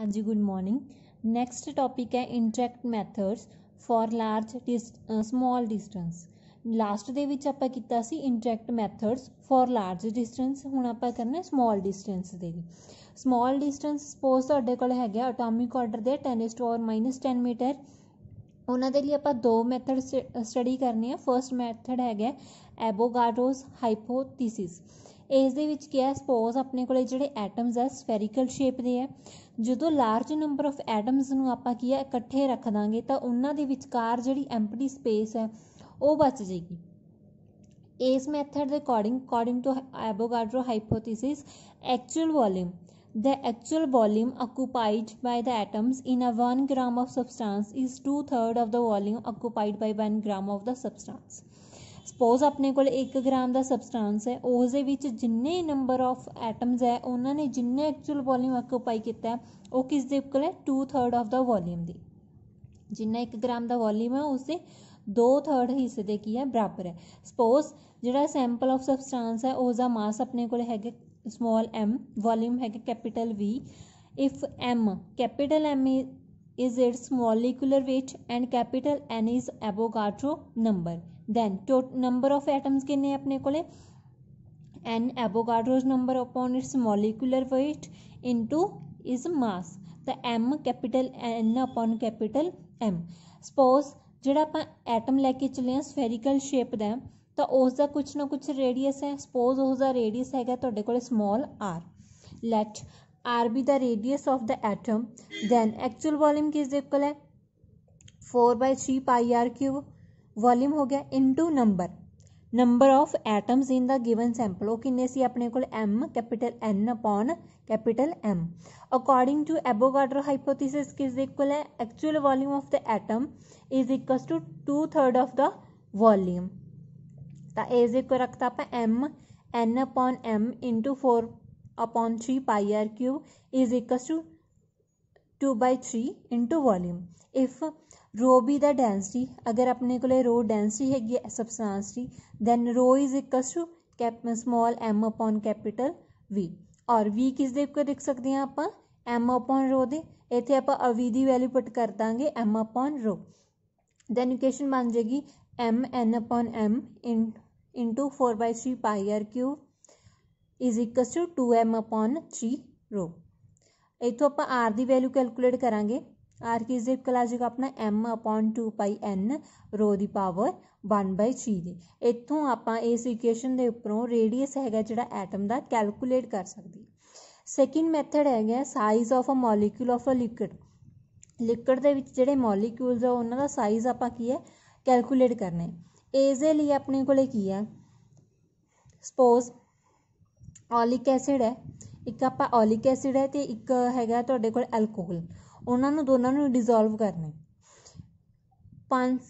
ਹਾਂਜੀ good morning next topic ਹੈ interact methods for large small distance last ਦੇ ਵਿੱਚ ਆਪਾਂ ਕੀਤਾ ਸੀ interact methods for large distance ਹੁਣ ਆਪਾਂ ਕਰਨਾ ਸਮਾਲ ਡਿਸਟੈਂਸ ਦੇ ਵੀ ਸਮਾਲ ਡਿਸਟੈਂਸ ਸਪੋਜ਼ ਤੁਹਾਡੇ ਕੋਲ ਹੈਗਾ ਐਟੋਮਿਕ ਆਰਡਰ ਦੇ 10 ਸਟੋਰ ਮਾਈਨਸ -10 ਮੀਟਰ ਉਹਨਾਂ ਦੇ ਲਈ ਆਪਾਂ ਦੋ ਮੈਥਡ ਸਟੱਡੀ ਕਰਨੇ ਆ ਫਰਸਟ ਮੈਥਡ ਹੈਗਾ ਐਬੋਗਾਡੋਸ ਹਾਈਪੋਥੀਸਿਸ ਇਸ ਦੇ ਵਿੱਚ ਕੀ ਹੈ ਸਪੋਜ਼ ਆਪਣੇ ਕੋਲੇ ਜਿਹੜੇ ਐਟਮਸ ਆ ਸਫੈਰੀਕਲ ਸ਼ੇਪ ਦੇ ਆ ਜਦੋਂ ਲਾਰਜ ਨੰਬਰ ਆਫ ਐਟਮਸ ਨੂੰ ਆਪਾਂ ਕੀ ਹੈ ਇਕੱਠੇ ਰੱਖ ਦਾਂਗੇ ਤਾਂ ਉਹਨਾਂ ਦੇ ਵਿਚਕਾਰ ਜਿਹੜੀ ਐਂਪਟੀ ਸਪੇਸ ਹੈ ਉਹ ਬਚ ਜੇਗੀ ਇਸ ਮੈਥਡ ਦੇ according according to Avogadro hypothesis actual volume the actual volume occupied by the atoms in a 1 gram of substance is 2 third of the volume occupied by 1 gram of the substance suppose ਆਪਣੇ ਕੋਲ 1 gram ਦਾ substance ਹੈ ਉਸ ਦੇ ਵਿੱਚ ਜਿੰਨੇ number of atoms ਹੈ ਉਹਨਾਂ ਨੇ ਜਿੰਨੇ ਐਕਚੁਅਲ ਵੋਲਿਊਮ ਆਕੂਪਾਈ ਕੀਤਾ ਉਹ ਕਿਸ ਦੇ ਇਕੁਅਲ ਹੈ 2/3 ਆਫ ਦਾ ਵੋਲਿਊਮ ਦੀ ਜਿੰਨਾ 1 ਗ੍ਰਾਮ ਦਾ ਵੋਲਿਊਮ ਹੈ ਉਸ ਦੇ 2/3 ਹਿੱਸੇ ਦੇ ਕੀ ਹੈ ਬਰਾਬਰ ਹੈ ਸਪੋਜ਼ ਜਿਹੜਾ ਸੈਂਪਲ ਆਫ ਸਬਸਟੈਂਸ ਹੈ ਉਸ ਦਾ ਮਾਸ ਆਪਣੇ ਕੋਲ ਹੈਗਾ ਸਮਾਲ m ਵੋਲਿਊਮ ਹੈਗਾ capital v if m capital m is its molecular weight and capital N is Avogadro number then to number of atoms किन्ने अपने को N Avogadro's number upon its molecular weight into is mass the M capital N upon capital M suppose जोड़ा आप atom लैके चले हैं spherical shape का तो उसका कुछ ना कुछ रेडियस है सपोज उसका रेडियस है तो small R let R be the radius of the atom then actual volume किस दल है four by three pi R cube volume हो गया into number number of atoms in the given sample ਉਹ ਕਿੰਨੇ ਸੀ ਆਪਣੇ ਕੋਲ m capital n upon capital m according to Avogadro hypothesis ਕਿਸ ਇਕੁਅਲ ਹੈ actual volume of the atom is equals to 2/3 of the volume ਤਾਂ a is equal ਰੱਖਤਾ ਆਪਾਂ m n upon m 4 upon three pi R cube is equals to two by three into volume if rho भी the density अगर अपने को rho density हैगी substance की then rho is equals to cap small M upon capital V और V किस देख सकते हैं आप एम अपॉन रो दे इतने आप अवी की वैल्यू पुट कर देंगे M upon rho then equation बन जाएगी M N upon M in into four by three pi R cube is equals to two M upon three rho इतों आप आर की वैल्यू कैलकुलेट करा archizip ਕਲਾਜਿਕ ਆਪਣਾ m 2 n ਰੋ ਦੀ power 1/3 ਦੇ ਇੱਥੋਂ ਆਪਾਂ ਇਸ ਇਕੁਏਸ਼ਨ ਦੇ ਉੱਪਰੋਂ ਰੇਡੀਅਸ ਹੈਗਾ ਜਿਹੜਾ ਐਟਮ ਦਾ ਕੈਲਕੂਲੇਟ ਕਰ ਸਕਦੇ ਸੈਕਿੰਡ ਮੈਥਡ ਹੈਗਾ size of a molecule of a liquid liquid ਦੇ ਵਿੱਚ ਜਿਹੜੇ ਮੋਲੀਕਿਊਲਸ ਆ ਉਹਨਾਂ ਦਾ ਸਾਈਜ਼ ਆਪਾਂ ਕੀ ਹੈ ਕੈਲਕੂਲੇਟ ਕਰਨਾ ਹੈ ਇਸ ਦੇ ਲਈ ਆਪਣੇ ਕੋਲੇ ਕੀ ਹੈ ਸਪੋਜ਼ ਔਲਿਕ ਐਸਿਡ ਹੈ ਇੱਕ ਆਪਾਂ ਔਲਿਕ ਐਸਿਡ ਹੈ ਤੇ ਇੱਕ ਹੈਗਾ ਤੁਹਾਡੇ ਕੋਲ ਐਲਕੋਹਲ ਉਹਨਾਂ ਨੂੰ ਦੋਨਾਂ ਨੂੰ ਡਿਸੋਲਵ ਕਰਨਾ 5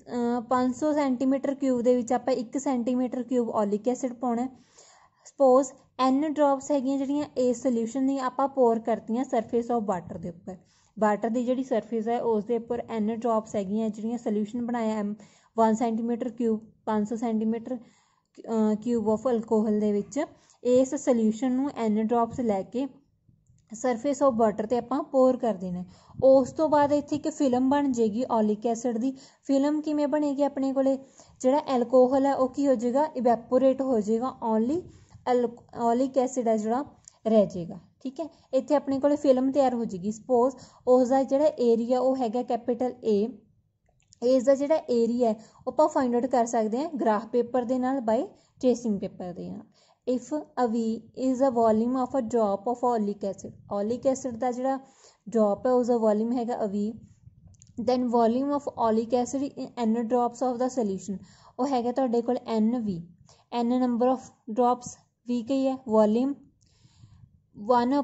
500 ਸੈਂਟੀਮੀਟਰ ਕਿਊਬ ਦੇ ਵਿੱਚ ਆਪਾਂ 1 ਸੈਂਟੀਮੀਟਰ ਕਿਊਬ ਓਲਿਕ ਐਸਿਡ ਪਾਉਣਾ ਸਪੋਜ਼ n ਡ੍ਰੌਪਸ ਹੈਗੀਆਂ ਜਿਹੜੀਆਂ ਇਸ ਸੋਲੂਸ਼ਨ ਦੀਆਂ ਆਪਾਂ ਪੋਰ ਕਰਤੀਆਂ ਸਰਫੇਸ ਆਫ ਵਾਟਰ ਦੇ ਉੱਪਰ ਵਾਟਰ ਦੀ ਜਿਹੜੀ ਸਰਫੇਸ ਹੈ ਉਸ ਦੇ ਉੱਪਰ n ਡ੍ਰੌਪਸ ਹੈਗੀਆਂ ਜਿਹੜੀਆਂ ਸੋਲੂਸ਼ਨ ਬਣਾਇਆ ਹੈ 1 centimetre cube 500 centimetre cube of alcohol ਦੇ ਵਿੱਚ ਇਸ ਸੋਲੂਸ਼ਨ ਨੂੰ n ਡ੍ਰੌਪਸ ਲੈ ਕੇ ਸਰਫੇਸ ਆਫ ਵਾਟਰ ਤੇ ਆਪਾਂ ਪੋਰ ਕਰ ਦੇਣਾ ਉਸ ਤੋਂ ਬਾਅਦ ਇੱਥੇ ਇੱਕ ਫਿਲਮ ਬਣ ਜੇਗੀ ਓਲਿਕ ਐਸਿਡ ਦੀ ਫਿਲਮ ਕਿਵੇਂ ਬਣੇਗੀ ਆਪਣੇ ਕੋਲੇ ਜਿਹੜਾ ਐਲਕੋਹਲ ਹੈ ਉਹ ਕੀ ਹੋ ਜਾਏਗਾ ਇਵੈਪੋਰੇਟ ਹੋ ਜਾਏਗਾ ਓਨਲੀ ਓਲਿਕ ਐਸਿਡ ਹੈ ਜਿਹੜਾ ਰਹਿ ਜਾਏਗਾ ਠੀਕ ਹੈ ਇੱਥੇ ਆਪਣੇ ਕੋਲੇ ਫਿਲਮ ਤਿਆਰ ਹੋ ਜਾਏਗੀ ਸਪੋਜ਼ ਉਸ ਦਾ ਜਿਹੜਾ ਏਰੀਆ ਉਹ ਹੈਗਾ ਕੈਪੀਟਲ ਏ ਇਸ ਦਾ ਜਿਹੜਾ ਏਰੀਆ ਉਹ ਆਪਾਂ ਫਾਈਂਡ ਆਊਟ ਕਰ ਸਕਦੇ ਹਾਂ ਗ੍ਰਾਫ ਪੇਪਰ ਦੇ ਨਾਲ ਬਾਈ ਟ੍ਰੇਸਿੰਗ ਪੇਪਰ ਦੇ ਨਾਲ if a v is a volume of a drop of oleic acid oleic acid ਦਾ ਜਿਹੜਾ ਡ੍ਰੌਪ ਹੈ ਉਸ ਦਾ ਵੋਲਿਊਮ ਹੈਗਾ ਅਵੀ then volume of oleic acid in n drops of the solution ਉਹ ਹੈਗਾ ਤੁਹਾਡੇ ਕੋਲ n v n number of drops v ਕੀ ਹੈ ਵੋਲਿਊਮ 1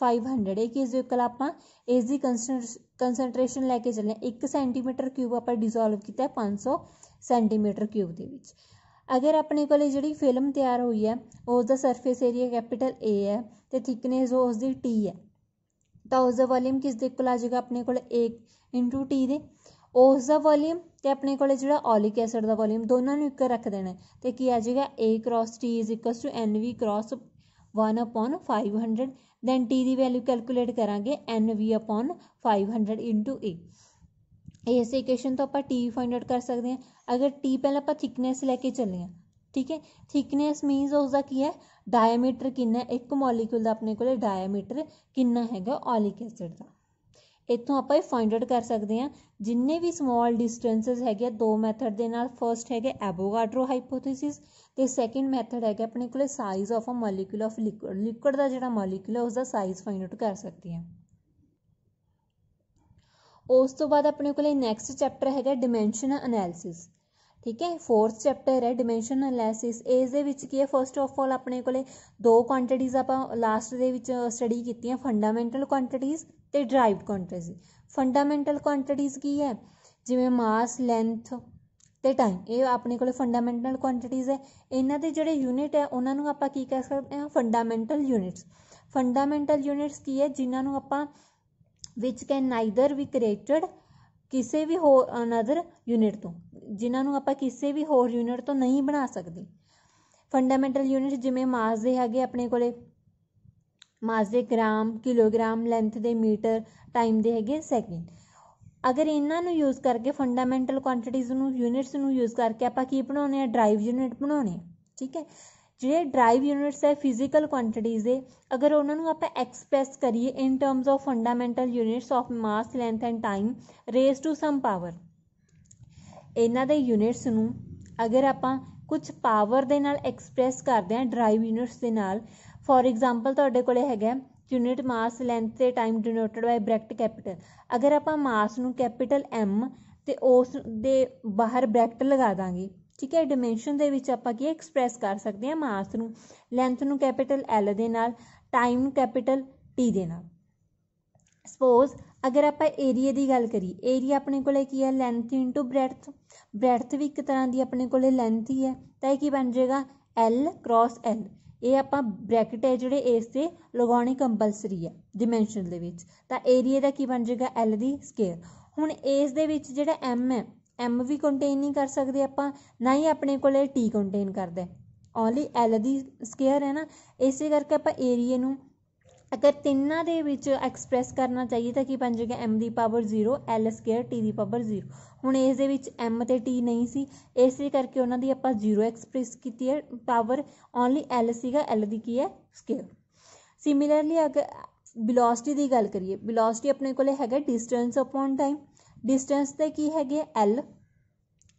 500 ਇਹ ਕੀ ਇਕੁਅਲ ਆਪਾਂ ਇਸ ਦੀ ਕਨਸੈਂਟ੍ਰੇਸ਼ਨ ਲੈ ਕੇ ਚੱਲੇ 1 ਸੈਂਟੀਮੀਟਰ ਕਿਊਬ ਆਪਾਂ ਡਿਸੋਲਵ ਕੀਤਾ 500 ਸੈਂਟੀਮੀਟਰ ਕਿਊਬ ਦੇ ਵਿੱਚ ਅਗਰ ਆਪਣੇ ਕੋਲੇ ਜਿਹੜੀ ਫਿਲਮ ਤਿਆਰ ਹੋਈ ਹੈ ਉਸ ਦਾ ਸਰਫੇਸ ਏਰੀਆ ਕੈਪੀਟਲ A ਹੈ ਤੇ ਥਿਕਨੈਸ ਉਸ ਦੀ T ਹੈ ਤਾਂ ਉਸ ਦਾ ਵੋਲਿਊਮ ਕਿਸ ਦੇ ਇਕੁਅਲ ਆ ਜਾਏਗਾ ਆਪਣੇ ਕੋਲ 1 T ਦੇ ਉਸ ਦਾ ਵੋਲਿਊਮ ਤੇ ਆਪਣੇ ਕੋਲ ਜਿਹੜਾ ਓਲਿਕ ਐਸਿਡ ਦਾ ਵੋਲਿਊਮ ਦੋਨਾਂ ਨੂੰ ਇੱਕ ਰੱਖ ਦੇਣਾ ਤੇ ਕੀ ਆ ਜਾਏਗਾ A cross T NV cross 1/500 then T ਦੀ ਵੈਲਿਊ ਕੈਲਕੂਲੇਟ ਕਰਾਂਗੇ NV 500 A ऐसे इक्वेशन तो आप टी फाइंड आउट कर सकते हैं अगर टी पहले आप थिकनेस लेके चले हैं ठीक है थिकनेस मीनस उसका की है डायमीटर किन्ना एक मॉलीक्यूल का अपने को डायमीटर कि हैगा ऑलिक एसिड का इतों आप फाइंड आउट कर सकते हैं जिन्हें भी समॉल डिस्टेंस है दो मैथड के फस्ट है एबोगाड्रो हाइपोथिसिस तो सैकेंड मैथड है अपने कोइज of a molecule of liquid liquid का जो मॉलीक्यूल है उसका सइज़ फाइंड आउट कर सकते हैं ਉਸ ਤੋਂ ਬਾਅਦ ਆਪਣੇ ਕੋਲੇ ਨੈਕਸਟ ਚੈਪਟਰ ਹੈਗਾ ਡਾਈਮੈਂਸ਼ਨ ਅਨਾਲਿਸਿਸ ਠੀਕ ਹੈ ਫੋਰਥ ਚੈਪਟਰ ਹੈ ਡਾਈਮੈਂਸ਼ਨ ਅਨਾਲਿਸਿਸ ਇਸ ਦੇ ਵਿੱਚ ਕੀ ਹੈ ਫਰਸਟ ਆਫ ਆਲ ਆਪਣੇ ਕੋਲੇ ਦੋ ਕੁਆਂਟੀਟੀਜ਼ ਆਪਾਂ ਲਾਸਟ ਦੇ ਵਿੱਚ ਸਟੱਡੀ ਕੀਤੀਆਂ ਫੰਡਾਮੈਂਟਲ ਕੁਆਂਟੀਟੀਜ਼ ਤੇ ਡਰਾਈਵ ਕੁਆਂਟੀਟੀਜ਼ ਫੰਡਾਮੈਂਟਲ ਕੁਆਂਟੀਟੀਜ਼ ਕੀ ਹੈ ਜਿਵੇਂ ਮਾਸ ਲੈਂਥ ਤੇ ਟਾਈਮ ਇਹ ਆਪਣੇ ਕੋਲੇ ਫੰਡਾਮੈਂਟਲ ਕੁਆਂਟੀਟੀਜ਼ ਹੈ ਇਹਨਾਂ ਦੇ ਜਿਹੜੇ ਯੂਨਿਟ ਹੈ ਉਹਨਾਂ ਨੂੰ ਆਪਾਂ ਕੀ ਕਹਿ ਸਕਦੇ ਹਾਂ ਫੰਡਾਮੈਂਟਲ ਯੂਨਿਟਸ ਫੰਡਾਮੈਂਟਲ ਯੂਨਿਟਸ ਕੀ ਹੈ ਜਿਨ੍ਹਾਂ ਨੂੰ ਆਪਾਂ ਵਿਚ ਕੈਨ ਨਾਈਦਰ ਵੀ ਕ੍ਰੀਏਟਡ ਕਿਸੇ ਵੀ ਹੋਰ ਅਨਦਰ ਯੂਨਿਟ ਤੋਂ ਜਿਨ੍ਹਾਂ ਨੂੰ ਆਪਾਂ ਕਿਸੇ ਵੀ ਹੋਰ ਯੂਨਿਟ ਤੋਂ ਨਹੀਂ ਬਣਾ ਸਕਦੇ ਫੰਡਾਮੈਂਟਲ ਯੂਨਿਟ ਜਿਵੇਂ ਮਾਸ ਦੇ ਹੈਗੇ ਆਪਣੇ ਕੋਲੇ ਮਾਸ ਦੇ ਗ੍ਰਾਮ ਕਿਲੋਗ੍ਰਾਮ ਲੈਂਥ ਦੇ ਮੀਟਰ ਟਾਈਮ ਦੇ ਹੈਗੇ ਸੈਕਿੰਡ ਅਗਰ ਇਹਨਾਂ ਨੂੰ ਯੂਜ਼ ਕਰਕੇ ਫੰਡਾਮੈਂਟਲ ਕੁਆਂਟੀਟੀਜ਼ ਨੂੰ ਯੂਨਿਟਸ ਨੂੰ ਯੂਜ਼ ਕਰਕੇ ਆਪਾਂ ਕੀ ਬਣਾਉਣੇ ਆ ਡਰਾਈਵ ਯੂਨਿਟ ਬਣਾਉਣੇ ਠੀਕ ਹੈ ਜਿਹੜੇ ਡਰਾਈਵ ਯੂਨਿਟਸ ਹੈ ਫਿਜ਼ੀਕਲ ਕੁਆਂਟੀਟੀਜ਼ ਦੇ ਅਗਰ ਉਹਨਾਂ ਨੂੰ ਆਪਾਂ ਐਕਸਪ੍ਰੈਸ ਕਰੀਏ in terms of fundamental units of mass length and time raise to some power ਇਹਨਾਂ ਦੇ ਯੂਨਿਟਸ ਨੂੰ ਅਗਰ ਆਪਾਂ ਕੁਝ ਪਾਵਰ ਦੇ ਨਾਲ ਐਕਸਪ੍ਰੈਸ ਕਰਦੇ ਆ ਡਰਾਈਵ ਯੂਨਿਟਸ ਦੇ ਨਾਲ ਫੋਰ ਐਗਜ਼ਾਮਪਲ ਤੁਹਾਡੇ ਕੋਲੇ ਹੈਗਾ ਯੂਨਿਟ ਮਾਸ ਲੈਂਥ ਤੇ time denoted by bracket capital ਅਗਰ ਆਪਾਂ ਮਾਸ ਨੂੰ ਕੈਪੀਟਲ M ਤੇ ਉਸ ਦੇ ਬਾਹਰ ਬ੍ਰੈਕਟ ਲਗਾ ਦਾਂਗੇ ਠੀਕ ਹੈ ਡਾਈਮੈਂਸ਼ਨ ਦੇ ਵਿੱਚ ਆਪਾਂ ਕੀ ਐਕਸਪ੍ਰੈਸ ਕਰ ਸਕਦੇ ਹਾਂ ਮਾਸ ਨੂੰ ਲੈਂਥ ਨੂੰ ਕੈਪੀਟਲ L ਦੇ ਨਾਲ ਟਾਈਮ ਨੂੰ ਕੈਪੀਟਲ T ਦੇ ਨਾਲ ਸਪੋਜ਼ ਅਗਰ ਆਪਾਂ ਏਰੀਆ ਦੀ ਗੱਲ ਕਰੀਏ ਏਰੀਆ ਆਪਣੇ ਕੋਲੇ ਕੀ ਹੈ ਲੈਂਥ ਇਨਟੂ ਬ੍ਰੈਡਥ ਬ੍ਰੈਡਥ ਵੀ ਇੱਕ ਤਰ੍ਹਾਂ ਦੀ ਆਪਣੇ ਕੋਲੇ ਲੈਂਥ ਹੀ ਹੈ ਤਾਂ ਇਹ ਕੀ ਬਣ ਜਾਏਗਾ L ਕ੍ਰਾਸ L ਇਹ ਆਪਾਂ ਬ੍ਰੈਕਟ ਹੈ ਜਿਹੜੇ ਇਸ ਤੇ ਲਗਾਉਣੇ ਕੰਪਲਸਰੀ ਹੈ ਡਾਈਮੈਂਸ਼ਨ ਦੇ ਵਿੱਚ ਤਾਂ ਏਰੀਆ ਦਾ ਕੀ ਬਣ ਜਾਏਗਾ L ਦੀ ਸਕੇਅਰ ਹੁਣ ਇਸ ਦੇ ਵਿੱਚ ਜਿਹੜਾ M ਹੈ ਐਮ ਵੀ ਕੰਟੇਨ ਨਹੀਂ ਕਰ ਸਕਦੇ ਆਪਾਂ ਨਾ ਹੀ ਆਪਣੇ ਕੋਲ ਇਹ ਟੀ ਕੰਟੇਨ ਕਰਦਾ ਓਨਲੀ ਐਲ ਦੀ ਸਕੁਅਰ ਹੈ ਨਾ ਇਸੇ ਕਰਕੇ ਆਪਾਂ ਏਰੀਆ ਨੂੰ ਅਗਰ ਤਿੰਨਾਂ ਦੇ ਵਿੱਚ ਐਕਸਪ੍ਰੈਸ ਕਰਨਾ ਚਾਹੀਏ ਤਾਂ ਕੀ ਬਣ ਜਾਏਗਾ ਐਮ ਦੀ ਪਾਵਰ 0 ਐਲ ਸਕੁਅਰ ਟੀ ਦੀ ਪਾਵਰ 0 ਹੁਣ ਇਸ ਦੇ ਵਿੱਚ ਐਮ ਤੇ ਟੀ ਨਹੀਂ ਸੀ ਇਸੇ ਕਰਕੇ ਉਹਨਾਂ ਦੀ ਆਪਾਂ 0 ਐਕਸਪ੍ਰੈਸ ਕੀਤੀ ਹੈ ਪਾਵਰ ਓਨਲੀ ਐਲ ਸੀਗਾ ਐਲ ਦੀ ਕੀ ਹੈ ਸਕੁਅਰ ਸਿਮਿਲਰਲੀ ਅਗਰ ਵੈਲੋਸਿਟੀ ਦੀ ਗੱਲ ਕਰੀਏ ਵੈਲੋਸਿਟੀ ਆਪਣੇ ਕੋਲੇ ਹੈਗਾ ਡਿਸਟੈਂਸ ਅਪਨ ਟਾਈਮ ਡਿਸਟੈਂਸ ਤੇ ਕੀ ਹੈਗੇ l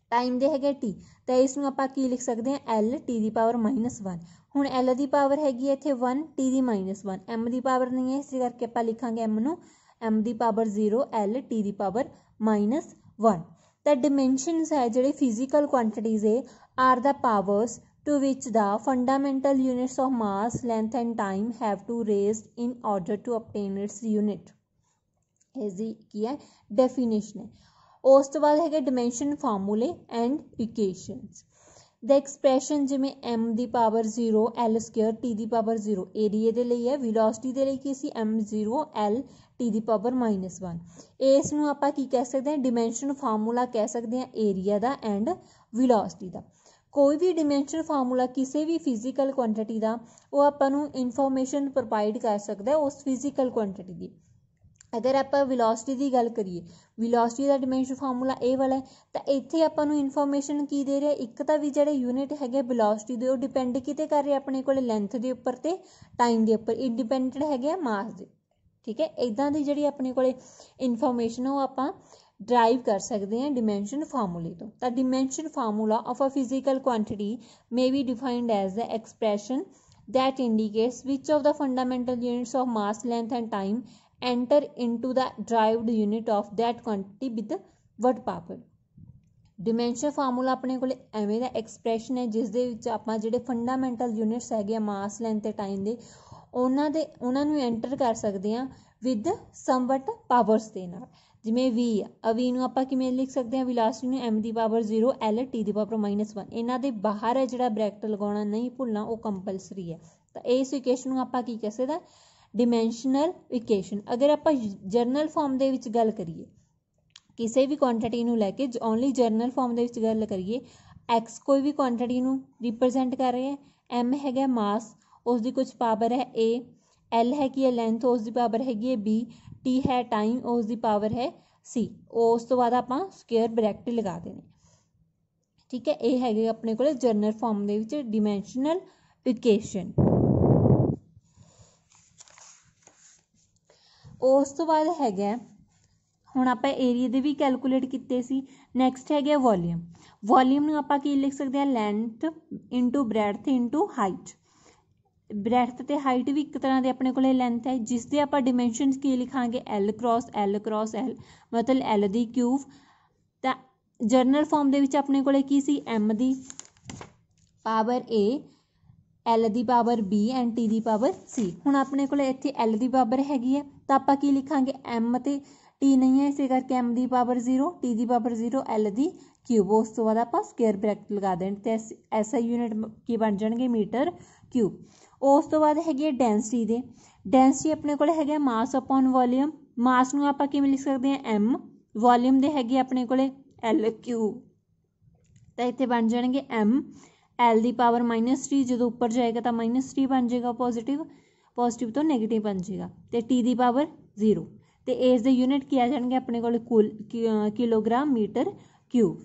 ਟਾਈਮ ਦੇ ਹੈਗੇ t ਤਾਂ ਇਸ ਨੂੰ ਆਪਾਂ ਕੀ ਲਿਖ ਸਕਦੇ ਹਾਂ l t ਦੀ ਪਾਵਰ -1 ਹੁਣ l ਦੀ ਪਾਵਰ ਹੈਗੀ ਇੱਥੇ 1 t ਦੀ -1 m ਦੀ ਪਾਵਰ ਨਹੀਂ ਹੈ ਇਸ ਕਰਕੇ ਆਪਾਂ ਲਿਖਾਂਗੇ m ਨੂੰ m ਦੀ ਪਾਵਰ 0 l t ਦੀ ਪਾਵਰ -1 ਤਾਂ ਡਾਈਮੈਂਸ਼ਨਸ ਹੈ ਜਿਹੜੇ ਫਿਜ਼ੀਕਲ ਕੁਆਂਟੀਟੀਜ਼ ਹੈ are the powers to which the fundamental units of mass, length and time have to raised in order to obtain its unit. ਇਸ ਦੀ ਕੀ ਹੈ ਡੈਫੀਨੇਸ਼ਨ ਹੈ ਉਸ ਤੋਂ ਬਾਅਦ ਹੈਗੇ ਡਾਈਮੈਂਸ਼ਨ ਫਾਰਮੂਲੇ ਐਂਡ ਇਕੁਏਸ਼ਨਸ ਦ ਐਕਸਪ੍ਰੈਸ਼ਨ ਜਿਵੇਂ m ਦੀ ਪਾਵਰ 0 l ਸਕੁਅਰ t ਦੀ ਪਾਵਰ 0 ਏਰੀਆ ਦੇ ਲਈ ਹੈ ਵੈਲੋਸਿਟੀ ਦੇ ਲਈ ਕੀ ਸੀ m 0 l t ਦੀ ਪਾਵਰ -1 ਇਸ ਨੂੰ ਆਪਾਂ ਕੀ ਕਹਿ ਸਕਦੇ ਹਾਂ ਡਾਈਮੈਂਸ਼ਨ ਫਾਰਮੂਲਾ ਕਹਿ ਸਕਦੇ ਹਾਂ ਏਰੀਆ ਦਾ ਐਂਡ ਵੈਲੋਸਿਟੀ ਦਾ ਕੋਈ ਵੀ ਡਾਈਮੈਂਸ਼ਨ ਫਾਰਮੂਲਾ ਕਿਸੇ ਵੀ ਫਿਜ਼ੀਕਲ ਕੁਆਂਟੀਟੀ ਦਾ ਉਹ ਆਪਾਂ ਨੂੰ ਇਨਫੋਰਮੇਸ਼ਨ ਪ੍ਰੋਵਾਈਡ ਕਰ ਸਕਦਾ ਉਸ ਫਿਜ਼ੀਕਲ ਕੁਆਂਟੀਟੀ ਦੀ ਅਗਰ ਆਪਾਂ ਵੈਲੋਸਿਟੀ ਦੀ ਗੱਲ ਕਰੀਏ ਵੈਲੋਸਿਟੀ ਦਾ ਡਾਈਮੈਂਸ਼ਨ ਫਾਰਮੂਲਾ ਇਹ ਵਾਲਾ ਹੈ ਤਾਂ ਇੱਥੇ ਆਪਾਂ ਨੂੰ ਇਨਫੋਰਮੇਸ਼ਨ ਕੀ ਦੇ ਰਿਹਾ ਇੱਕ ਤਾਂ ਵੀ ਜਿਹੜੇ ਯੂਨਿਟ ਹੈਗੇ ਵੈਲੋਸਿਟੀ ਦੇ ਉਹ ਡਿਪੈਂਡ ਕਿਤੇ ਕਰ ਰਿਹਾ ਆਪਣੇ ਕੋਲ ਲੈਂਥ ਦੇ ਉੱਪਰ ਤੇ ਟਾਈਮ ਦੇ ਉੱਪਰ ਇੰਡੀਪੈਂਡੈਂਟ ਹੈਗੇ ਆ ਮਾਸ ਦੇ ਠੀਕ ਹੈ ਇਦਾਂ ਦੀ ਜਿਹੜੀ ਆਪਣੇ ਕੋਲੇ ਇਨਫੋਰਮੇਸ਼ਨ ਉਹ ਆਪਾਂ ਡਰਾਈਵ ਕਰ ਸਕਦੇ ਹਾਂ ਡਾਈਮੈਂਸ਼ਨ ਫਾਰਮੂਲੇ ਤੋਂ ਤਾਂ dimension formula of a physical quantity may be defined as a expression that indicates which of the fundamental units of mass length and time enter into the derived unit of that quantity with word power dimension formula ਆਪਣੇ ਕੋਲੇ ਐਵੇਂ ਦਾ expression ਹੈ ਜਿਸ ਦੇ ਵਿੱਚ ਆਪਾਂ ਜਿਹੜੇ fundamental units ਹੈਗੇ ਆ ਮਾਸ ਲੈਂਥ ਤੇ ਟਾਈਮ ਦੇ ਉਹਨਾਂ ਦੇ ਉਹਨਾਂ ਨੂੰ ਐਂਟਰ ਕਰ ਸਕਦੇ ਆ ਵਿਦ ਸਮਵਟ ਪਾਵਰਸ ਦੇ ਨਾਲ ਜਿਵੇਂ v ਆ v ਨੂੰ ਆਪਾਂ ਕਿਵੇਂ ਲਿਖ ਸਕਦੇ ਆ ਵਿਲਾਸਿਟੀ ਨੂੰ m ਦੀ ਪਾਵਰ 0 l t ਦੀ ਪਾਵਰ -1 ਇਹਨਾਂ ਦੇ ਬਾਹਰ ਹੈ ਜਿਹੜਾ ਬ੍ਰੈਕਟ ਲਗਾਉਣਾ ਨਹੀਂ ਭੁੱਲਣਾ ਉਹ ਕੰਪਲਸਰੀ ਹੈ ਤਾਂ ਇਸ ਇਕੁਏਸ਼ਨ ਨੂੰ ਆਪਾਂ ਕੀ ਕਹਿ ਸਕਦੇ ਡਾਈਮੈਂਸ਼ਨਲ ਇਕੁਏਸ਼ਨ ਅਗਰ ਆਪਾਂ ਜਰਨਲ ਫਾਰਮ ਦੇ ਵਿੱਚ ਗੱਲ ਕਰੀਏ ਕਿਸੇ ਵੀ ਕੁਆਂਟੀਟੀ ਨੂੰ ਲੈ ਕੇ ਓਨਲੀ ਜਰਨਲ ਫਾਰਮ ਦੇ ਵਿੱਚ ਗੱਲ ਕਰੀਏ x ਕੋਈ ਵੀ ਕੁਆਂਟੀਟੀ ਨੂੰ ਰਿਪਰੈਜ਼ੈਂਟ ਕਰ ਰਿਹਾ ਹੈ m ਹੈਗਾ ਮਾਸ ਉਸ ਦੀ ਕੁਝ ਪਾਵਰ ਹੈ a l ਹੈ ਕਿ ਇਹ ਲੈਂਥ ਉਸ ਦੀ ਪਾਵਰ ਹੈਗੀ ਹੈ b t ਹੈ ਟਾਈਮ ਉਸ ਦੀ ਪਾਵਰ ਹੈ c ਉਸ ਤੋਂ ਬਾਅਦ ਆਪਾਂ ਸਕੁਅਰ ਬ੍ਰੈਕਟ ਲਗਾ ਦੇਣੇ ਠੀਕ ਹੈ ਇਹ ਹੈਗੇ ਆਪਣੇ ਕੋਲ ਜਰਨਲ ਫਾਰਮ ਦੇ ਵਿੱਚ ਡਾਈਮੈਂਸ਼ਨਲ ਇਕੁਏਸ਼ਨ ਉਸ ਤੋਂ ਬਾਅਦ ਹੈਗਾ ਹੁਣ ਆਪਾਂ ਏਰੀਆ ਦੇ ਵੀ ਕੈਲਕੂਲੇਟ ਕੀਤੇ ਸੀ ਨੈਕਸਟ ਹੈਗਾ ਵੋਲਿਊਮ ਵੋਲਿਊਮ ਨੂੰ ਆਪਾਂ ਕੀ ਲਿਖ ਸਕਦੇ ਆ length into breadth into height breadth ਤੇ ਹਾਈਟ ਵੀ ਇੱਕ ਤਰ੍ਹਾਂ ਦੇ ਆਪਣੇ ਕੋਲੇ ਲੈਂਥ ਹੈ ਜਿਸ ਦੇ ਆਪਾਂ ਡਾਈਮੈਂਸ਼ਨਸ ਕੀ ਲਿਖਾਂਗੇ l cross l cross l ਮਤਲਬ l ਦੀ ਕਿਊਬ ਤਾਂ ਜਰਨਲ ਫਾਰਮ ਦੇ ਵਿੱਚ ਆਪਣੇ ਕੋਲੇ ਕੀ ਸੀ m ਦੀ ਪਾਵਰ a एल द पावर बी एंड टी की पावर सी हूँ अपने को एल की पावर हैगी है तो आप की लिखा एम तो टी नहीं है इस करके एम की पावर जीरो टी की पावर जीरो एल द क्यूब उस तो बाद आप स्केयर ब्रैकट लगा दें तो एस एस आई यूनिट की बन जाएंगे मीटर क्यूब उस तो बाद है डेंसिटी के डेंसिटी अपने को मास अपॉन वॉल्यूम मास में आप कि लिख सकते हैं एम वॉल्यूम के है अपने कोल क्यूब तो इतने बन जाएंगे एम l ਦੀ ਪਾਵਰ -3 ਜਦੋਂ ਉੱਪਰ ਜਾਏਗਾ ਤਾਂ -3 ਬਣ ਜਾਏਗਾ ਪੋਜ਼ਿਟਿਵ ਪੋਜ਼ਿਟਿਵ ਤੋਂ ਨੈਗੇਟਿਵ ਬਣ ਜਾਏਗਾ ਤੇ t ਦੀ ਪਾਵਰ 0 ਤੇ ਇਸ ਦੇ ਯੂਨਿਟ ਕੀ ਆ ਜਾਣਗੇ ਆਪਣੇ ਕੋਲ ਕਿਲੋਗ੍ਰਾਮ ਮੀਟਰ ਕਿਊਬ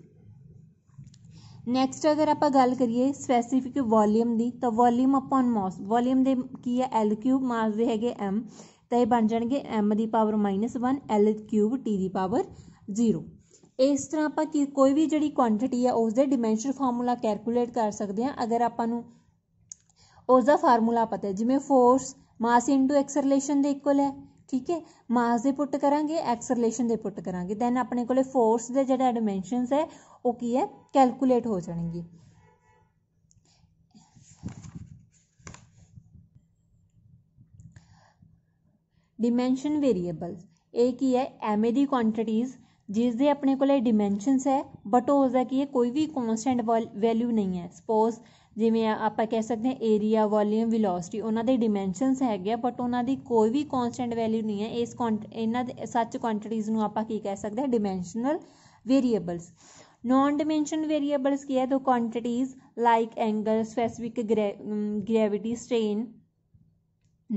ਨੈਕਸਟ ਅਗਰ ਆਪਾਂ ਗੱਲ ਕਰੀਏ ਸਪੈਸੀਫਿਕ ਵੋਲਿਊਮ ਦੀ ਤਾਂ ਵੋਲਿਊਮ ਅਪਨ ਮਾਸ ਵੋਲਿਊਮ ਦੇ ਕੀ ਹੈ l³ ਮਾਸ ਦੇ ਹੈਗੇ m ਤਾਂ ਇਹ ਬਣ ਜਾਣਗੇ m ਦੀ ਪਾਵਰ -1 l³ t ਦੀ ਪਾਵਰ 0 ਇਸ ਤਰ੍ਹਾਂ ਆਪਾਂ ਕਿ ਕੋਈ ਵੀ ਜਿਹੜੀ ਕੁਆਂਟੀਟੀ ਆ ਉਸ ਦੇ ਡਾਈਮੈਂਸ਼ਨ ਫਾਰਮੂਲਾ ਕੈਲਕੂਲੇਟ ਕਰ ਸਕਦੇ ਹਾਂ ਅਗਰ ਆਪਾਂ ਨੂੰ ਉਸ ਦਾ ਫਾਰਮੂਲਾ ਪਤਾ ਹੈ ਜਿਵੇਂ ਫੋਰਸ ਮਾਸ ਇਨਟੂ ਐਕਸਲਰੇਸ਼ਨ ਦੇ ਇਕੁਅਲ ਹੈ ਠੀਕ ਹੈ ਮਾਸ ਦੇ ਪੁੱਟ ਕਰਾਂਗੇ ਐਕਸਲਰੇਸ਼ਨ ਦੇ ਪੁੱਟ ਕਰਾਂਗੇ ਦੈਨ ਆਪਣੇ ਕੋਲੇ ਫੋਰਸ ਦੇ ਜਿਹੜਾ ਡਾਈਮੈਂਸ਼ਨਸ ਹੈ ਉਹ ਕੀ ਹੈ ਕੈਲਕੂਲੇਟ ਹੋ ਜਾਣਗੇ ਡਾਈਮੈਂਸ਼ਨ ਵੇਰੀਏਬਲਸ ਇਹ ਕੀ ਹੈ ਐਮਏ ਦੀ ਕੁਆਂਟੀਟੀਜ਼ ਜਿਸ ਦੇ ਆਪਣੇ ਕੋਲੇ ਡਾਈਮੈਂਸ਼ਨਸ ਹੈ ਬਟ ਉਹ ਦਾ ਕਿ ਇਹ ਕੋਈ ਵੀ ਕਨਸਟੈਂਟ ਵੈਲਿਊ ਨਹੀਂ ਹੈ ਸਪੋਜ਼ ਜਿਵੇਂ ਆਪਾਂ ਕਹਿ ਸਕਦੇ ਹਾਂ ਏਰੀਆ ਵੋਲਿਊਮ ਵੈਲੋਸਿਟੀ ਉਹਨਾਂ ਦੇ ਡਾਈਮੈਂਸ਼ਨਸ ਹੈਗੇ ਆ ਬਟ ਉਹਨਾਂ ਦੀ ਕੋਈ ਵੀ ਕਨਸਟੈਂਟ ਵੈਲਿਊ ਨਹੀਂ ਹੈ ਇਸ ਇਹਨਾਂ ਦੇ ਸੱਚ ਕੁਆਂਟੀਟੀਜ਼ ਨੂੰ ਆਪਾਂ ਕੀ ਕਹਿ ਸਕਦੇ ਹਾਂ dimensional variables non dimension variables ਕੀ ਹੈ ਦੋ quantities like angle specific gravity strain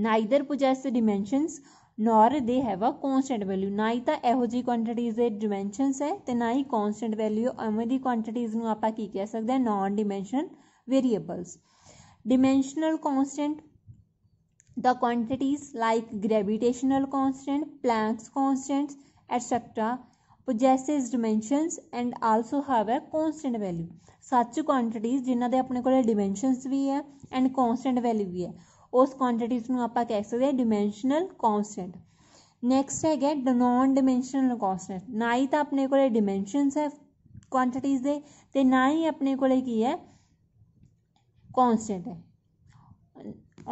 neither possess dimensions nor they have a constant value ਨਾ ਹੀ ਤਾਂ ਇਹੋ ਜੀ ਕੁਆਂਟੀਟੀਜ਼ ਦੇ ਡਾਈਮੈਂਸ਼ਨਸ ਹੈ ਤੇ ਨਾ ਹੀ ਕਨਸਟੈਂਟ ਵੈਲਿਊ ਐਵੇਂ ਦੀ ਕੁਆਂਟੀਟੀਜ਼ ਨੂੰ ਆਪਾਂ ਕੀ ਕਹਿ ਸਕਦੇ ਹਾਂ non dimensional variables dimensional constant the quantities like gravitational constant, Planck's constants, etc. possesses dimensions and also have a constant value. such quantities ਜਿਨ੍ਹਾਂ ਦੇ ਆਪਣੇ ਕੋਲ dimensions ਵੀ ਹੈ and constant value ਵੀ ਹੈ ਉਸ ਕੁਆਂਟੀਟੀਜ਼ ਨੂੰ ਆਪਾਂ ਕਹਿ ਸਕਦੇ ਹਾਂ ਡਾਈਮੈਂਸ਼ਨਲ ਕਨਸਟੈਂਟ ਨੈਕਸਟ ਹੈਗਾ ਨਾਨ ਡਾਈਮੈਂਸ਼ਨਲ ਕਨਸਟੈਂਟ ਨਾ ਹੀ ਤਾਂ ਆਪਣੇ ਕੋਲੇ ਡਾਈਮੈਂਸ਼ਨਸ ਹੈ ਕੁਆਂਟੀਟੀਜ਼ ਦੇ ਤੇ ਨਾ ਹੀ ਆਪਣੇ ਕੋਲੇ ਕੀ ਹੈ ਕਨਸਟੈਂਟ ਹੈ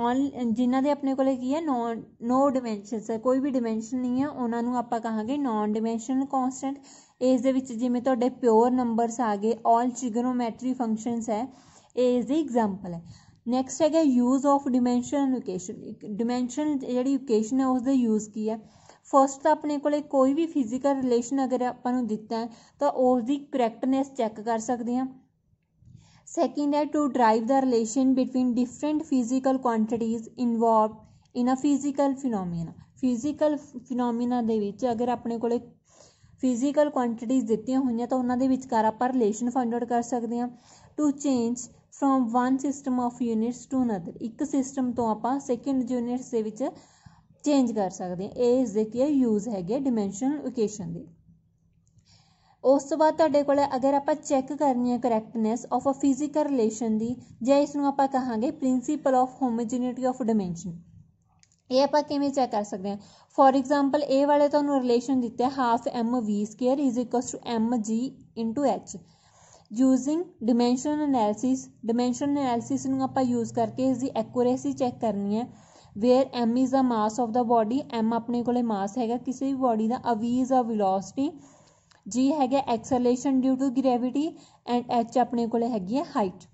ਔਨ ਜਿਨ੍ਹਾਂ ਦੇ ਆਪਣੇ ਕੋਲੇ ਕੀ ਹੈ ਨੋ ਨੋ ਡਾਈਮੈਂਸ਼ਨਸ ਹੈ ਕੋਈ ਵੀ ਡਾਈਮੈਂਸ਼ਨ ਨਹੀਂ ਹੈ ਉਹਨਾਂ ਨੂੰ ਆਪਾਂ ਕਹਾਂਗੇ ਨਾਨ ਡਾਈਮੈਂਸ਼ਨਲ ਕਨਸਟੈਂਟ ਇਸ ਦੇ ਵਿੱਚ ਜਿਵੇਂ ਤੁਹਾਡੇ ਪਿਓਰ ਨੰਬਰਸ ਆ ਗਏ ਆਲ ਟ੍ਰਿਗਨੋਮੈਟਰੀ ਫੰਕਸ਼ਨਸ ਹੈ ਇਹ ਇਸ ਦੀ ਐਗਜ਼ਾਮਪਲ ਹੈ ਨੈਕਸਟ ਹੈਗਾ use of dimensional equation dimension ਜਿਹੜੀ ਇਕੁਏਸ਼ਨ ਹੈ ਉਸ ਦਾ ਯੂਜ਼ ਕੀ ਹੈ ਫਸਟ ਤਾਂ ਆਪਣੇ ਕੋਲੇ ਕੋਈ ਵੀ ਫਿਜ਼ੀਕਲ ਰਿਲੇਸ਼ਨ ਅਗਰ ਆਪਾਂ ਨੂੰ ਦਿੱਤਾ ਤਾਂ ਉਸ ਦੀ ਕਰੈਕਟਨੈਸ ਚੈੱਕ ਕਰ ਸਕਦੇ ਹਾਂ ਸੈਕਿੰਡ ਹੈ to derive the relation between different physical quantities involved in a physical phenomena physical phenomena ਦੇ ਵਿੱਚ ਅਗਰ ਆਪਣੇ ਕੋਲੇ ਫਿਜ਼ੀਕਲ ਕੁਆਂਟੀਟੀਜ਼ ਦਿੱਤੀਆਂ ਹੋਈਆਂ ਤਾਂ ਉਹਨਾਂ ਦੇ ਵਿਚਕਾਰ ਆਪਾਂ ਰਿਲੇਸ਼ਨ ਫਾਈਂਡ ਆਊਟ ਕਰ ਸਕਦੇ ਹਾਂ to change from one system of units to another ਇੱਕ ਸਿਸਟਮ ਤੋਂ ਆਪਾਂ ਸੈਕਿੰਡ ਯੂਨਿਟਸ ਦੇ ਵਿੱਚ ਚੇਂਜ ਕਰ ਸਕਦੇ ਹਾਂ ਇਹ ਇਸ ਦੇ ਕੀ ਯੂਜ਼ ਹੈਗੇ ਡਾਈਮੈਂਸ਼ਨਲ ਇਕੁਏਸ਼ਨ ਦੇ ਉਸ ਤੋਂ ਬਾਅਦ ਤੁਹਾਡੇ ਕੋਲ ਅਗਰ ਆਪਾਂ ਚੈੱਕ ਕਰਨੀ ਹੈ correctness of a physical relation ਦੀ ਜਾਂ ਇਸ ਨੂੰ ਆਪਾਂ ਕਹਾਂਗੇ principle of homogeneity of dimension ਇਹ ਆਪਾਂ ਕਿਵੇਂ ਚੈੱਕ ਕਰ ਸਕਦੇ ਹਾਂ ਫੋਰ ਐਗਜ਼ਾਮਪਲ ਇਹ ਵਾਲੇ ਤੁਹਾਨੂੰ ਰਿਲੇਸ਼ਨ ਦਿੱਤਾ ਹੈ half m v square is equals to m g into h using dimension analysis dimension analysis ਨੂੰ ਆਪਾਂ ਯੂਜ਼ ਕਰਕੇ ਇਸ ਦੀ ਐਕੂਰੇਸੀ ਚੈੱਕ ਕਰਨੀ ਹੈ where m is the mass of the body m ਆਪਣੇ ਕੋਲੇ ਮਾਸ ਹੈਗਾ ਕਿਸੇ ਵੀ ਬਾਡੀ ਦਾ v is the velocity g ਹੈਗਾ acceleration due to gravity and h ਆਪਣੇ ਕੋਲੇ ਹੈਗੀ ਹੈ ਹਾਈਟ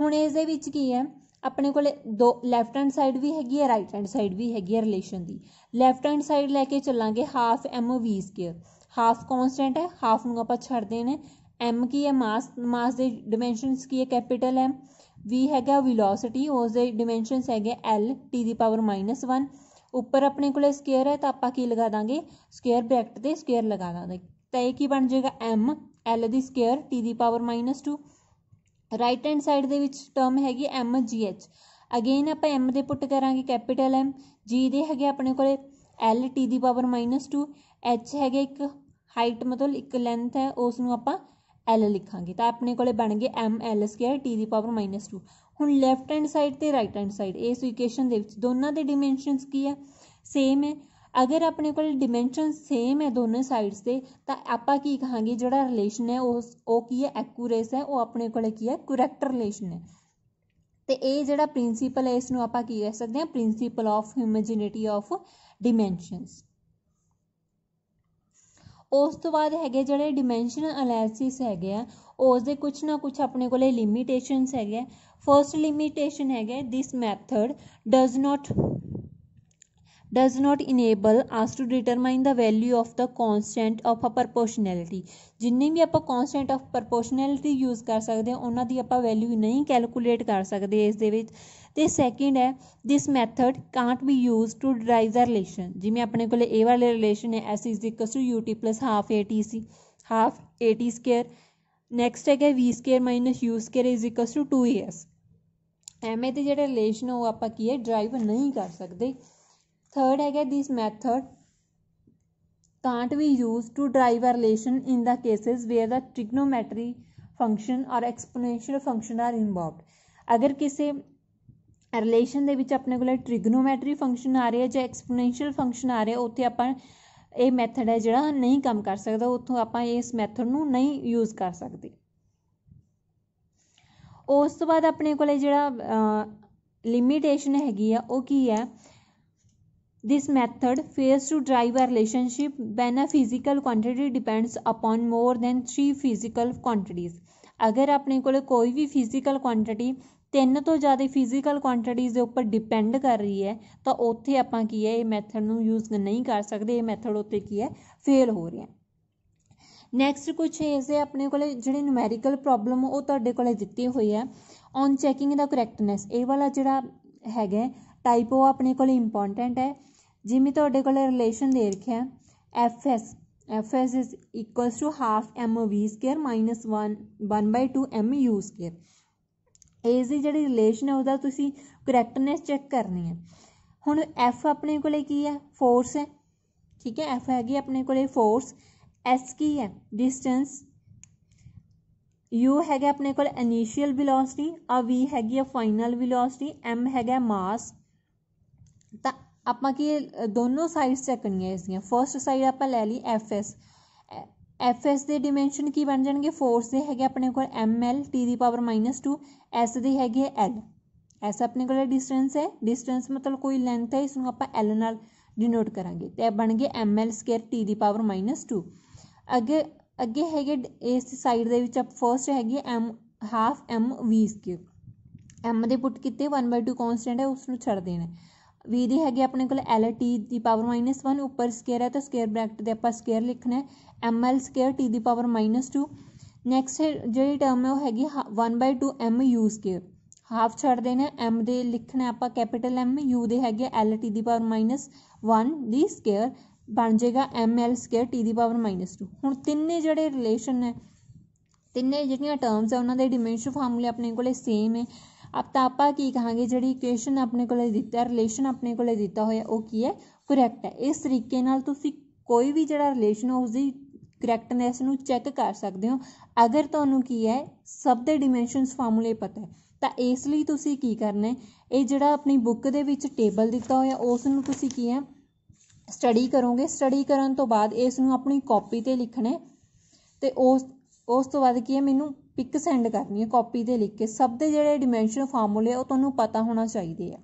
ਹੁਣ ਇਸ ਦੇ ਵਿੱਚ ਕੀ ਹੈ ਆਪਣੇ ਕੋਲੇ ਦੋ ਲੈਫਟ ਹੈਂਡ ਸਾਈਡ ਵੀ ਹੈਗੀ ਹੈ ਰਾਈਟ ਹੈਂਡ ਸਾਈਡ ਵੀ ਹੈਗੀ ਹੈ ਰਿਲੇਸ਼ਨ ਦੀ ਲੈਫਟ ਹੈਂਡ ਸਾਈਡ ਲੈ ਕੇ ਚੱਲਾਂਗੇ half m v square half constant ਹੈ ਹਾਫ ਨੂੰ ਆਪਾਂ ਛੱਡ ਦੇਣਾ m ਕੀ ਹੈ ਮਾਸ ਮਾਸ ਦੇ ਡਾਈਮੈਂਸ਼ਨਸ ਕੀ ਹੈ ਕੈਪੀਟਲ m v ਹੈਗਾ ਵੈਲੋਸਿਟੀ ਉਸ ਦੇ ਡਾਈਮੈਂਸ਼ਨਸ ਹੈਗੇ l t ਦੀ ਪਾਵਰ -1 ਉੱਪਰ ਆਪਣੇ ਕੋਲੇ ਸਕੁਅਰ ਹੈ ਤਾਂ ਆਪਾਂ ਕੀ ਲਗਾ ਦਾਂਗੇ ਸਕੁਅਰ ਬ੍ਰੈਕਟ ਦੇ ਸਕੁਅਰ ਲਗਾ ਦਾਂਗੇ ਤਾਂ ਇਹ ਕੀ ਬਣ ਜਾਏਗਾ m l ਦੀ ਸਕੁਅਰ t ਦੀ ਪਾਵਰ -2 ਰਾਈਟ ਹੈਂਡ ਸਾਈਡ ਦੇ ਵਿੱਚ ਟਰਮ ਹੈਗੀ ਐਮ ਜੀ ਐਚ ਅਗੇਨ ਆਪਾਂ m ਦੇ ਪੁੱਟ ਕਰਾਂਗੇ ਕੈਪੀਟਲ m g ਦੇ ਹੈਗੇ ਆਪਣੇ ਕੋਲੇ l t ਦੀ ਪਾਵਰ -2 h ਹੈਗੇ ਇੱਕ ਹਾਈਟ ਮਤਲਬ ਇੱਕ ਲੈਂਥ ਹੈ ਉਸ ਨੂੰ ਆਪਾਂ ਐਲ ਲਿਖਾਂਗੇ ਤਾਂ ਆਪਣੇ ਕੋਲੇ ਬਣ ਗਏ ਐਮ ਐਲ ਸਕੁਅਰ ਟੀ ਦੀ ਪਾਵਰ -2 ਹੁਣ ਲੈਫਟ ਹੈਂਡ ਸਾਈਡ ਤੇ ਰਾਈਟ ਹੈਂਡ ਸਾਈਡ ਇਸ ਇਕੁਏਸ਼ਨ ਦੇ ਵਿੱਚ ਦੋਨਾਂ ਦੇ ਡਾਈਮੈਂਸ਼ਨਸ ਕੀ ਹੈ ਸੇਮ ਹੈ ਅਗਰ ਆਪਣੇ ਕੋਲ ਡਾਈਮੈਂਸ਼ਨ ਸੇਮ ਹੈ ਦੋਨੇ ਸਾਈਡਸ ਤੇ ਤਾਂ ਆਪਾਂ ਕੀ ਕਹਾਂਗੇ ਜਿਹੜਾ ਰਿਲੇਸ਼ਨ ਹੈ ਉਹ ਉਹ ਕੀ ਹੈ ਐਕੂਰੇਸ ਹੈ ਉਹ ਆਪਣੇ ਕੋਲ ਕੀ ਹੈ ਕਰੈਕਟ ਰਿਲੇਸ਼ਨ ਹੈ ਤੇ ਇਹ ਜਿਹੜਾ ਪ੍ਰਿੰਸੀਪਲ ਹੈ ਇਸ ਨੂੰ ਆਪਾਂ ਕੀ ਕਹਿ ਸਕਦੇ ਹਾਂ principle of homogeneity of dimensions ਉਸ ਤੋਂ ਬਾਅਦ ਹੈਗੇ ਜਿਹੜੇ ਡਿਮੈਂਸ਼ਨਲ ਅਨਾਲਿਸਿਸ ਹੈਗੇ ਆ ਉਸ ਦੇ ਕੁਝ ਨਾ ਕੁਝ ਆਪਣੇ ਕੋਲੇ ਲਿਮਿਟੇਸ਼ਨਸ ਹੈਗੇ ਆ ਫਰਸਟ ਲਿਮਿਟੇਸ਼ਨ ਹੈਗੇ this method does not does not enable us to determine the value of the constant of a proportionality ਜਿੰਨੀ ਵੀ ਆਪਾਂ constant of proportionality use ਕਰ ਸਕਦੇ ਹਾਂ ਉਹਨਾਂ ਦੀ ਆਪਾਂ ਵੈਲਿਊ ਨਹੀਂ ਕੈਲਕੂਲੇਟ ਕਰ ਸਕਦੇ ਇਸ ਦੇ ਵਿੱਚ ਤੇ ਸੈਕਿੰਡ ਹੈ this method can't be used to derive the relation ਜਿਵੇਂ ਆਪਣੇ ਕੋਲੇ ਇਹ ਵਾਲੇ ਰਿਲੇਸ਼ਨ ਹੈ s is equal to ut half atc half at square next ਹੈਗਾ v square u square is equal to 2as ਐਵੇਂ ਦੇ ਜਿਹੜੇ ਰਿਲੇਸ਼ਨ ਉਹ ਆਪਾਂ ਕੀ ਹੈ ਡਰਾਈਵ ਨਹੀਂ ਕਰ ਸਕਦੇ ਥਰਡ ਹੈਗਾ this method can't be use to derive a relation in the cases where the trigonometry function or exponential function R involved ਅਗਰ ਕਿਸੇ ਰਿਲੇਸ਼ਨ ਦੇ ਵਿੱਚ ਆਪਣੇ ਕੋਲ ਟ੍ਰਿਗਨੋਮੈਟਰੀ ਫੰਕਸ਼ਨ ਆ ਰਿਹਾ ਜਾਂ ਐਕਸਪੋਨੈਂਸ਼ੀਅਲ ਫੰਕਸ਼ਨ ਆ ਰਿਹਾ ਉੱਥੇ ਆਪਾਂ ਇਹ ਮੈਥਡ ਹੈ ਜਿਹੜਾ ਨਹੀਂ ਕੰਮ ਕਰ ਸਕਦਾ ਉੱਥੋਂ ਆਪਾਂ ਇਸ ਮੈਥਡ ਨੂੰ ਨਹੀਂ ਯੂਜ਼ ਕਰ ਸਕਦੇ ਉਸ ਤੋਂ ਬਾਅਦ ਆਪਣੇ ਕੋਲੇ ਜਿਹੜਾ ਲਿਮਿਟੇਸ਼ਨ ਹੈਗੀ ਆ ਉਹ ਕੀ ਹੈ This method fails to drive a relationship when a physical quantity depends upon more than 3 physical quantities. ਅਗਰ ਆਪਣੇ ਕੋਲ ਕੋਈ ਵੀ ਫਿਜ਼ੀਕਲ ਕੁਆਂਟੀਟੀ ਤਿੰਨ ਤੋਂ ਜ਼ਿਆਦਾ ਫਿਜ਼ੀਕਲ ਕੁਆਂਟੀਟੀਜ਼ ਦੇ ਉੱਪਰ ਡਿਪੈਂਡ ਕਰ ਰਹੀ ਹੈ ਤਾਂ ਉੱਥੇ ਆਪਾਂ ਕੀ ਹੈ ਇਹ ਮੈਥਡ ਨੂੰ ਯੂਜ਼ ਨਹੀਂ ਕਰ ਸਕਦੇ ਇਹ ਮੈਥਡ ਉੱਤੇ ਕੀ ਹੈ ਫੇਲ ਹੋ ਰਿਹਾ ਨੈਕਸਟ ਕੁਝ ਇਸ ਦੇ ਆਪਣੇ ਕੋਲੇ ਜਿਹੜੇ ਨੂਮੈਰੀਕਲ ਪ੍ਰੋਬਲਮ ਉਹ ਤੁਹਾਡੇ ਕੋਲੇ ਦਿੱਤੀ ਹੋਈ ਹੈ ਔਨ ਚੈਕਿੰਗ ਦਾ ਕਰੈਕਟਨੈਸ ਇਹ ਵਾਲਾ ਜਿਹੜਾ ਹੈਗਾ ਟਾਈਪ ਉਹ ਆਪਣੇ ਕੋਲੇ ਇੰਪੋਰਟੈਂਟ ਹੈ ਜਿਵੇਂ ਤੁਹਾਡੇ ਕੋਲ ਰਿਲੇਸ਼ਨ ਦੇ ਰੱਖਿਆ F S F S is equals to half M V square minus 1 1/2 M U square ਇਸ ਜਿਹੜੀ ਰਿਲੇਸ਼ਨ ਹੈ ਉਹਦਾ ਤੁਸੀਂ ਕਰੈਕਟਨੈਸ ਚੈੱਕ ਕਰਨੀ ਹੈ ਹੁਣ ਐਫ ਆਪਣੇ ਕੋਲੇ ਕੀ ਹੈ ਫੋਰਸ ਹੈ ਠੀਕ ਹੈ ਐਫ ਹੈਗੀ ਆਪਣੇ ਕੋਲੇ ਫੋਰਸ ਐਸ ਕੀ ਹੈ ਡਿਸਟੈਂਸ ਯੂ ਹੈਗਾ ਆਪਣੇ ਕੋਲ ਇਨੀਸ਼ੀਅਲ ਵੈਲੋਸਿਟੀ ਆ ਵੀ ਹੈਗੀ ਆ ਫਾਈਨਲ ਵੈਲੋਸਿਟੀ ਐਮ ਹੈਗਾ ਮਾਸ ਤਾਂ ਆਪਾਂ ਕੀ ਦੋਨੋਂ ਸਾਈਡਸ ਚੱਕਣੀਆਂ ਇਸ ਦੀਆਂ ਫਰਸਟ ਸਾਈਡ ਆਪਾਂ ਲੈ ਲਈ ਐਫ ਐਸ ਐਫ ਐਸ ਦੇ ਡਾਈਮੈਂਸ਼ਨ ਕੀ ਬਣ ਜਾਣਗੇ ਫੋਰਸ ਦੇ ਹੈਗੇ ਆਪਣੇ ਕੋਲ ਐਮ ਐਲ ਟੀ ਦੀ ਪਾਵਰ -2 ਐਸ ਦੇ ਹੈਗੇ ਐਲ ਐਸ ਆਪਣੇ ਕੋਲ ਡਿਸਟੈਂਸ ਹੈ ਡਿਸਟੈਂਸ ਮਤਲਬ ਕੋਈ ਲੈਂਥ ਹੈ ਇਸ ਨੂੰ ਆਪਾਂ ਐਲ ਨਾਲ ਡਿਨੋਟ ਕਰਾਂਗੇ ਤੇ ਇਹ ਬਣ ਗਏ ਐਮ ਐਲ ਸਕੁਅਰ ਟੀ ਦੀ ਪਾਵਰ -2 ਅੱਗੇ ਅੱਗੇ ਹੈਗੇ ਇਸ ਸਾਈਡ ਦੇ ਵਿੱਚ ਫਰਸਟ ਹੈਗੀ M half M V square M ਦੇ ਪੁੱਟ ਕਿਤੇ 1/2 ਕਨਸਟੈਂਟ ਹੈ ਉਸ ਨੂੰ ਛੱਡ ਦੇਣਾ v ਦੀ ਹੈਗੇ ਆਪਣੇ ਕੋਲ t ਦੀ ਪਾਵਰ -1 ਉੱਪਰ ਸਕੁਅਰ ਹੈ ਤਾਂ ਸਕੁਅਰ ਬ੍ਰੈਕਟ ਦੇ ਆਪਾਂ ਸਕੁਅਰ ਲਿਖਣਾ ਹੈ l ਸਕੁਅਰ t ਦੀ ਪਾਵਰ -2 ਨੈਕਸਟ ਜਿਹੜੀ ਟਰਮ ਹੈ ਉਹ ਹੈਗੀ 1/2 u ਸਕੁਅਰ ਹਾਫ ਛੱਡ ਦੇਣਾ m ਦੇ ਲਿਖਣਾ ਆਪਾਂ ਕੈਪੀਟਲ m u ਦੇ ਹੈਗੇ t ਦੀ ਪਾਵਰ -1 ਦੀ ਸਕੁਅਰ ਬਣ ਜਾਏਗਾ l ਸਕੁਅਰ t ਦੀ ਪਾਵਰ -2 ਹੁਣ ਤਿੰਨੇ ਜਿਹੜੇ ਰਿਲੇਸ਼ਨ ਨੇ ਤਿੰਨੇ ਜਿਹੜੀਆਂ ਟਰਮਸ ਆ ਉਹਨਾਂ ਦੇ ਡਿਮੈਂਸ਼ਨ ਫਾਰਮੂਲੇ ਆਪਣੇ ਕੋਲੇ ਸੇਮ ਹੈ ਆਪ ਤਾਂ ਆਪਾਂ ਕੀ ਕਹਾਂਗੇ ਜਿਹੜੀ ਇਕੁਏਸ਼ਨ ਆਪਣੇ ਕੋਲੇ ਦਿੱਤਾ ਰਿਲੇਸ਼ਨ ਆਪਣੇ ਕੋਲੇ ਦਿੱਤਾ ਹੋਇਆ ਉਹ ਕੀ ਹੈ ਕਰੈਕਟ ਹੈ ਇਸ ਤਰੀਕੇ ਨਾਲ ਤੁਸੀਂ ਕੋਈ ਵੀ ਜਿਹੜਾ ਰਿਲੇਸ਼ਨ ਹੋ ਉਸਦੀ ਕਰੈਕਟਨੈਸ ਨੂੰ ਚੈੱਕ ਕਰ ਸਕਦੇ ਹੋ ਅਗਰ ਤੁਹਾਨੂੰ ਕੀ ਹੈ ਸਭ ਦੇ ਡਾਈਮੈਂਸ਼ਨਸ ਫਾਰਮੂਲੇ ਪਤਾ ਹੈ ਤਾਂ ਇਸ ਲਈ ਤੁਸੀਂ ਕੀ ਕਰਨਾ ਹੈ ਇਹ ਜਿਹੜਾ ਆਪਣੀ ਬੁੱਕ ਦੇ ਵਿੱਚ ਟੇਬਲ ਦਿੱਤਾ ਹੋਇਆ ਉਸ ਨੂੰ ਤੁਸੀਂ ਕੀ ਹੈ ਸਟੱਡੀ ਕਰੋਗੇ ਸਟੱਡੀ ਕਰਨ ਤੋਂ ਬਾਅਦ ਇਸ ਨੂੰ ਆਪਣੀ ਕਾਪੀ ਤੇ ਲਿਖਣਾ ਤੇ ਉਸ ਉਸ ਤੋਂ ਬਾਅਦ ਕੀ ਹੈ ਮੈਨੂੰ ਪਿਕ ਸੈਂਡ ਕਰਨੀ ਹੈ ਕਾਪੀ ਤੇ ਲਿਖ ਕੇ ਸਭ ਦੇ ਜਿਹੜੇ ਡਿਮੈਂਸ਼ਨ ਫਾਰਮੂਲੇ ਉਹ ਤੁਹਾਨੂੰ ਪਤਾ ਹੋਣਾ ਚਾਹੀਦੇ ਆ